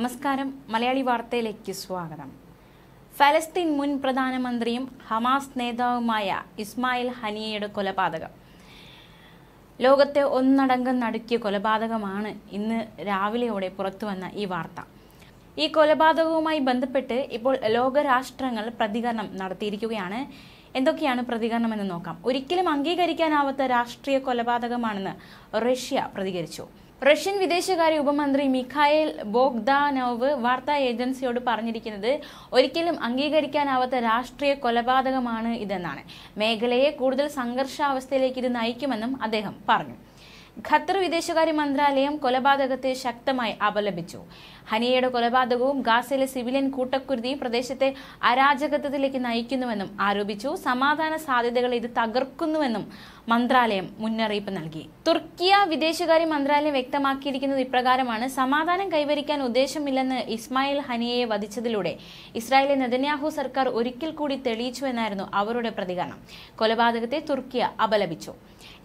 നമസ്കാരം മലയാളി വാർത്തയിലേക്ക് സ്വാഗതം ഫലസ്തീൻ മുൻ പ്രധാനമന്ത്രിയും ഹമാസ് നേതാവുമായ ഇസ്മായിൽ ഹനിയയുടെ കൊലപാതകം ലോകത്തെ ഒന്നടങ്കം നടുക്കിയ കൊലപാതകമാണ് ഇന്ന് രാവിലെയോടെ പുറത്തുവന്ന ഈ വാർത്ത ഈ കൊലപാതകവുമായി ബന്ധപ്പെട്ട് ഇപ്പോൾ ലോകരാഷ്ട്രങ്ങൾ പ്രതികരണം നടത്തിയിരിക്കുകയാണ് എന്തൊക്കെയാണ് പ്രതികരണം എന്ന് നോക്കാം ഒരിക്കലും അംഗീകരിക്കാനാവാത്ത രാഷ്ട്രീയ കൊലപാതകമാണെന്ന് റഷ്യ പ്രതികരിച്ചു റഷ്യൻ വിദേശകാര്യ ഉപമന്ത്രി മിഖായൽ ബോഗ്ദാനോവ് വാർത്താ ഏജൻസിയോട് പറഞ്ഞിരിക്കുന്നത് ഒരിക്കലും അംഗീകരിക്കാനാവാത്ത രാഷ്ട്രീയ കൊലപാതകമാണ് ഇതെന്നാണ് മേഖലയെ കൂടുതൽ സംഘർഷാവസ്ഥയിലേക്ക് ഇത് നയിക്കുമെന്നും അദ്ദേഹം പറഞ്ഞു ഖത്തർ വിദേശകാര്യ മന്ത്രാലയം കൊലപാതകത്തെ ശക്തമായി അപലപിച്ചു ഹനിയയുടെ കൊലപാതകവും ഗാസയിലെ സിവിലിയൻ കൂട്ടക്കുരുതി പ്രദേശത്തെ അരാജകത്വത്തിലേക്ക് നയിക്കുന്നുവെന്നും ആരോപിച്ചു സമാധാന സാധ്യതകൾ ഇത് തകർക്കുന്നുവെന്നും മന്ത്രാലയം മുന്നറിയിപ്പ് നൽകി തുർക്കിയ വിദേശകാര്യ മന്ത്രാലയം വ്യക്തമാക്കിയിരിക്കുന്നത് ഇപ്രകാരമാണ് സമാധാനം കൈവരിക്കാൻ ഉദ്ദേശമില്ലെന്ന് ഇസ്മായിൽ ഹനിയയെ വധിച്ചതിലൂടെ ഇസ്രായേലിലെ നെതന്യാഹു സർക്കാർ ഒരിക്കൽ കൂടി തെളിയിച്ചു എന്നായിരുന്നു അവരുടെ പ്രതികരണം കൊലപാതകത്തെ തുർക്കിയ അപലപിച്ചു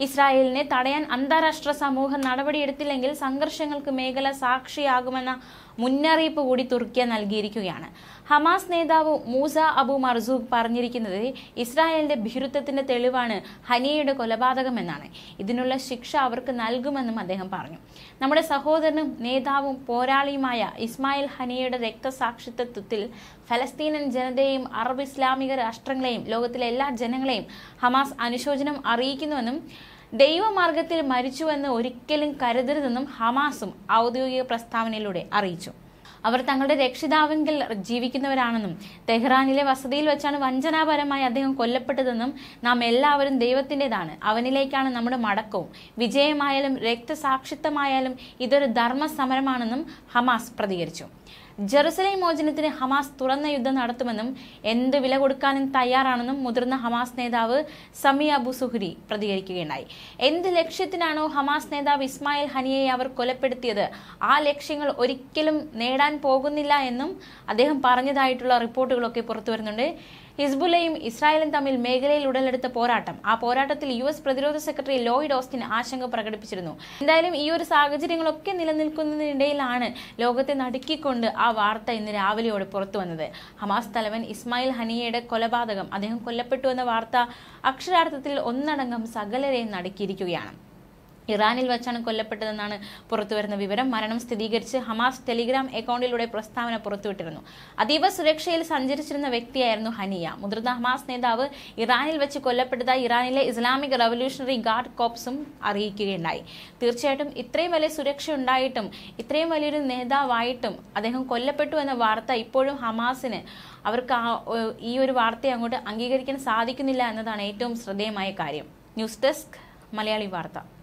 ഇസ്രായേലിനെ തടയാൻ അന്താരാഷ്ട്ര സമൂഹം നടപടിയെടുത്തില്ലെങ്കിൽ സംഘർഷങ്ങൾക്ക് മേഖല സാക്ഷിയാകുമെന്ന മുന്നറിയിപ്പ് കൂടി തുർക്കിയ നൽകിയിരിക്കുകയാണ് ഹമാസ് നേതാവ് മൂസ അബു മർസൂഖ് പറഞ്ഞിരിക്കുന്നത് ഇസ്രായേലിന്റെ ഭീരുത്വത്തിന്റെ തെളിവാണ് ഹനിയയുടെ കൊലപാതകമെന്നാണ് ഇതിനുള്ള ശിക്ഷ അവർക്ക് നൽകുമെന്നും അദ്ദേഹം പറഞ്ഞു നമ്മുടെ സഹോദരനും നേതാവും പോരാളിയുമായ ഇസ്മായിൽ ഹനിയയുടെ രക്തസാക്ഷിത്വത്തിൽ ഫലസ്തീനൻ ജനതയെയും അറബ് ഇസ്ലാമിക രാഷ്ട്രങ്ങളെയും ലോകത്തിലെ എല്ലാ ജനങ്ങളെയും ഹമാസ് അനുശോചനം അറിയിക്കുന്നുവെന്നും ദൈവമാർഗത്തിൽ മരിച്ചുവെന്ന് ഒരിക്കലും കരുതരുതെന്നും ഹമാസും ഔദ്യോഗിക പ്രസ്താവനയിലൂടെ അറിയിച്ചു അവർ തങ്ങളുടെ രക്ഷിതാവെങ്കിൽ ജീവിക്കുന്നവരാണെന്നും തെഹ്റാനിലെ വസതിയിൽ വെച്ചാണ് വഞ്ചനാപരമായി അദ്ദേഹം കൊല്ലപ്പെട്ടതെന്നും നാം എല്ലാവരും ദൈവത്തിൻ്റെതാണ് അവനിലേക്കാണ് നമ്മുടെ മടക്കവും വിജയമായാലും രക്തസാക്ഷിത്വമായാലും ഇതൊരു ധർമ്മസമരമാണെന്നും ഹമാസ് പ്രതികരിച്ചു ജെറുസലേം മോചനത്തിന് ഹമാസ് തുറന്ന യുദ്ധം നടത്തുമെന്നും എന്ത് വില കൊടുക്കാനും തയ്യാറാണെന്നും മുതിർന്ന ഹമാസ് നേതാവ് സമി അബു സുഹ്രി പ്രതികരിക്കുകയുണ്ടായി എന്ത് ലക്ഷ്യത്തിനാണോ ഹമാസ് നേതാവ് ഇസ്മായിൽ ഹനിയെ അവർ കൊലപ്പെടുത്തിയത് ആ ലക്ഷ്യങ്ങൾ ഒരിക്കലും നേടാൻ പോകുന്നില്ല എന്നും അദ്ദേഹം പറഞ്ഞതായിട്ടുള്ള റിപ്പോർട്ടുകളൊക്കെ പുറത്തു വരുന്നുണ്ട് ഹിസ്ബുലയും ഇസ്രായേലും തമ്മിൽ മേഖലയിൽ ഉടലെടുത്ത പോരാട്ടം ആ പോരാട്ടത്തിൽ യു എസ് പ്രതിരോധ സെക്രട്ടറി ലോയിഡ് ഓസ്റ്റിൻ ആശങ്ക പ്രകടിപ്പിച്ചിരുന്നു എന്തായാലും ഈ ഒരു സാഹചര്യങ്ങളൊക്കെ നിലനിൽക്കുന്നതിനിടയിലാണ് ലോകത്തെ നടുക്കിക്കൊണ്ട് ആ വാർത്ത ഇന്ന് രാവിലെയോട് പുറത്തു വന്നത് ഹമാസ് തലവൻ ഇസ്മായിൽ ഹനിയയുടെ കൊലപാതകം അദ്ദേഹം കൊല്ലപ്പെട്ടു എന്ന വാർത്ത അക്ഷരാർത്ഥത്തിൽ ഒന്നടങ്കം സകലരെയും നടുക്കിയിരിക്കുകയാണ് ഇറാനിൽ വച്ചാണ് കൊല്ലപ്പെട്ടതെന്നാണ് പുറത്തുവരുന്ന വിവരം മരണം സ്ഥിരീകരിച്ച് ഹമാസ് ടെലിഗ്രാം അക്കൗണ്ടിലൂടെ പ്രസ്താവന പുറത്തുവിട്ടിരുന്നു അതീവ സുരക്ഷയിൽ സഞ്ചരിച്ചിരുന്ന വ്യക്തിയായിരുന്നു ഹനിയ മുതിർന്ന ഹമാസ് നേതാവ് ഇറാനിൽ വെച്ച് കൊല്ലപ്പെട്ടതായി ഇറാനിലെ ഇസ്ലാമിക് റവല്യൂഷണറി ഗാർഡ് കോപ്സും അറിയിക്കുകയുണ്ടായി തീർച്ചയായിട്ടും ഇത്രയും വലിയ സുരക്ഷ ഉണ്ടായിട്ടും ഇത്രയും വലിയൊരു നേതാവായിട്ടും അദ്ദേഹം കൊല്ലപ്പെട്ടു എന്ന വാർത്ത ഇപ്പോഴും ഹമാസിന് അവർക്ക് ഈ ഒരു വാർത്തയെ അങ്ങോട്ട് അംഗീകരിക്കാൻ സാധിക്കുന്നില്ല എന്നതാണ് ഏറ്റവും ശ്രദ്ധേയമായ കാര്യം ന്യൂസ് ഡെസ്ക് മലയാളി വാർത്ത